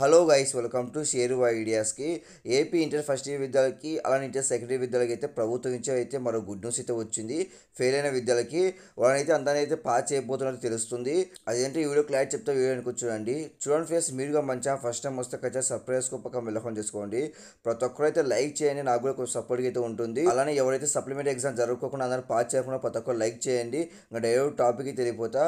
hello guys welcome to షేరువా ఐడియాస్కి AP inter first year విద్యాలకి అలానే ఇంటర్ సెకండ్ ఇయర్ విద్యాలకి అయితే ప్రభుత్వం నుంచి అయితే మరో గుడ్ న్యూస్ అయితే వచ్చింది ఫెయిల్ అయిన విద్యాలకి వాళ్ళనైతే అందరినీ అయితే పాస్ చేయబోతున్నట్టు తెలుస్తుంది అదేంటి వీడియో క్లారిటీ చెప్తే వీడియో అనుకో చూడండి చూడండి ఫ్రెండ్స్ మీరుగా మంచిగా ఫస్ట్ టైం వస్తే ఖచ్చితంగా సర్ప్రైజ్ పక్కన వెళ్ళకం చేసుకోండి ప్రతి అయితే లైక్ చేయండి నాకు కూడా కొంచెం సపోర్ట్ అయితే ఉంటుంది అలానే ఎవరైతే సప్లిమెంట్ ఎగ్జామ్ జరగకుండా అందరూ పాస్ చేయకుండా ప్రతి ఒక్కరు లైక్ చేయండి ఇంకా డైరెక్ట్ టాపిక్ తెలియపోతా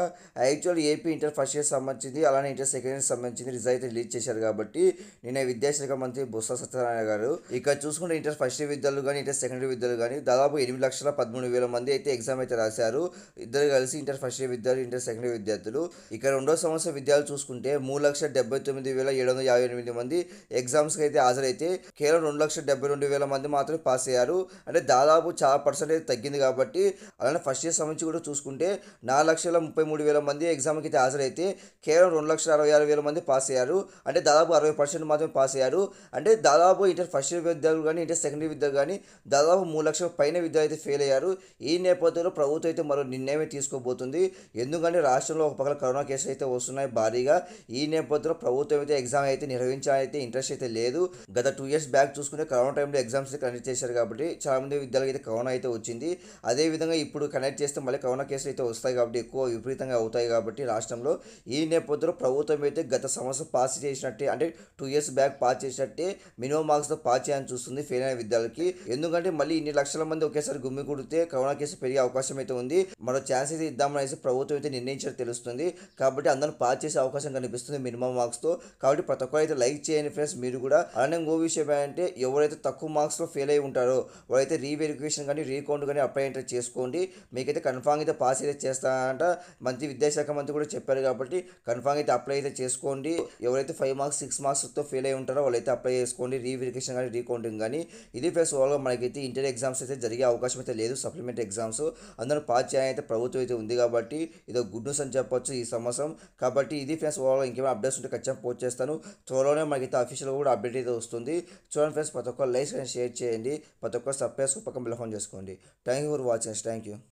actual AP inter first year సంబంధించింది అలానే ఇంటర్ సెకండ్ ఇయర్ సంబంధించింది రిజల్ట్ అయితే రిలీజ్ చేశారు కాబట్టి నిన్న విద్యాశాఖ మంత్రి బొత్స సత్యనారాయణ గారు ఇక్కడ చూసుకుంటే ఇంటర్ ఫస్ట్ విద్యార్థులు కానీ ఇంటర్ సెకండరీ విద్యార్థులు కానీ దాదాపు ఎనిమిది లక్షల పదమూడు వేల మంది అయితే ఎగ్జామ్ అయితే రాశారు ఇద్దరు కలిసి ఇంటర్ ఫస్ట్ ఇయర్ విద్యార్థులు ఇంటర్ సెకండ్ ఇయర్ విద్యార్థులు ఇక రెండో సంవత్సరం విద్యార్థులు చూసుకుంటే మూడు లక్షల డెబ్బై తొమ్మిది వేల ఏడు వందల యాభై ఎనిమిది మంది ఎగ్జామ్స్కి అయితే హాజరైతే కేవలం రెండు లక్షల డెబ్బై రెండు వేల మంది మాత్రమే పాస్ అయ్యారు అంటే దాదాపు చాలా పర్సెంటేజ్ తగ్గింది కాబట్టి అలానే ఫస్ట్ ఇయర్ సంబంధించి కూడా చూసుకుంటే నాలుగు లక్షల ముప్పై మూడు వేల మంది ఎగ్జామ్కి అయితే హాజరైతే కేవలం రెండు లక్షల అరవై ఆరు వేల మంది పాస్ అయ్యారు అంటే దాదాపు అరవై పర్సెంట్ మాత్రమే పాస్ అయ్యారు అంటే దాదాపు ఇంటర్ ఫస్ట్ ఇయర్ విద్యార్థులు కానీ ఇంటర్ సెకండ్ ఇయర్ విద్యార్థులు కానీ దాదాపు మూడు లక్షల పైన విద్యార్థి ఫెయిల్ అయ్యారు ఈ నేపథ్యంలో ప్రభుత్వం అయితే మరో నిర్ణయమే తీసుకోబోతుంది ఎందుకంటే రాష్ట్రంలో ఒక పక్కన కరోనా కేసులు అయితే వస్తున్నాయి భారీగా ఈ నేపథ్యంలో ప్రభుత్వం అయితే ఎగ్జామ్ అయితే నిర్వహించాలైతే ఇంట్రెస్ట్ అయితే లేదు గత టూ ఇయర్స్ బ్యాక్ చూసుకుంటే కరోనా టైంలో ఎగ్జామ్స్ కండక్ట్ చేశారు కాబట్టి చాలామంది విద్యార్థులకు అయితే కరోనా అయితే వచ్చింది అదేవిధంగా ఇప్పుడు కనెక్ట్ చేస్తే మళ్ళీ కరోనా కేసులు అయితే వస్తాయి కాబట్టి ఎక్కువ విపరీతంగా అవుతాయి కాబట్టి రాష్ట్రంలో ఈ నేపథ్యంలో ప్రభుత్వం అయితే గత సంవత్సరం పాస్ చేసిన చేసినట్టే అంటే టూ ఇయర్స్ బ్యాక్ పాస్ చేసినట్టే మినిమం మార్క్స్తో పాస్ చేయాలని చూస్తుంది ఫెయిల్ అయిన విద్యార్థులకి ఎందుకంటే మళ్ళీ ఇన్ని లక్షల మంది ఒకేసారి గుమ్మి కొడితే కరోనా కేసు పెరిగే అవకాశం అయితే ఉంది మరో ఛాన్స్ అయితే ఇద్దామని అయితే ప్రభుత్వం అయితే నిర్ణయించడం తెలుస్తుంది కాబట్టి అందరూ పాస్ చేసే అవకాశం కనిపిస్తుంది మినిమం మార్క్స్తో కాబట్టి ప్రతి ఒక్కరు అయితే లైక్ చేయండి ఫ్రెండ్స్ మీరు కూడా అలానే ఇంకో విషయం ఏంటంటే ఎవరైతే తక్కువ మార్క్స్లో ఫెయిల్ అయి ఉంటారో వాళ్ళైతే రీవెరిఫికేషన్ కానీ రీకౌంట్ కానీ అప్లై ఎంటర్ చేసుకోండి మీకైతే కన్ఫామ్ అయితే పాస్ అయితే చేస్తానంట మంత్రి విద్యాశాఖ మంత్రి కూడా చెప్పారు కాబట్టి కన్ఫామ్ అయితే అప్లై అయితే చేసుకోండి ఎవరైతే ఫైవ్ మార్క్స్ సిక్స్ మార్క్స్తో ఫెయిల్ అయి ఉంటారో వాళ్ళైతే అప్లై చేసుకోండి రీవెరిఫికేషన్ కానీ రీకౌంటింగ్ కానీ ఇది ఫేస్ ఓవరాల్గా మనకైతే ఇంటర్ ఎగ్జామ్స్ అయితే జరిగే అవకాశం అయితే లేదు సప్లిమెంట్ ఎగ్జామ్స్ అందరూ పాస్ చేయాలైతే ప్రభుత్వం అయితే ఉంది కాబట్టి ఇది గుడ్ న్యూస్ అని చెప్పొచ్చు ఈ సంవత్సరం కాబట్టి ఇది ఫేస్ ఓవర్గా ఇంకేమైనా అప్డేట్స్ ఉంటే ఖచ్చితంగా పోస్ట్ చేస్తాను త్వరలోనే మనకైతే అఫీషియల్ కూడా అప్డేట్ అయితే వస్తుంది చూడండి ఫ్రెండ్స్ ప్రతి ఒక్క లైక్స్ కానీ షేర్ చేయండి ప్రతి ఒక్క సబ్స్క్రైబ్ పక్కన బిల్హోన్ చేసుకోండి thank you for watching thank you